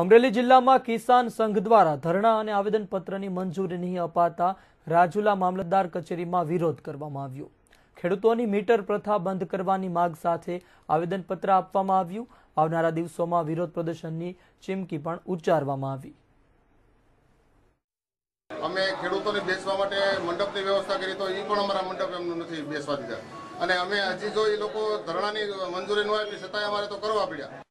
અમરેલી જિલ્લામાં કિસાન સંઘ દ્વારા ધરણા અને આવેદનપત્રની મંજૂરી નહીં અપાતા રાજુલા મામલતદાર કચેરીમાં વિરોધ કરવામાં આવ્યો ખેડૂતોની મીટર પ્રથા બંધ કરવાની માંગ સાથે આવેદનપત્ર આપવામાં આવ્યું આવનારા દિવસોમાં વિરોધ પ્રદર્શનની ચીમકી પણ ઉચ્ચારવામાં આવી અમે ખેડૂતોને બેસવા માટે મંડપની વ્યવસ્થા કરી તો એ પણ અમારા મંડપ એમનું નથી બેસવા દીધા અને અમે હજી જો એ લોકો ધરણાની મંજૂરી ન આપી છતાંય અમારે તો કરવા પડ્યા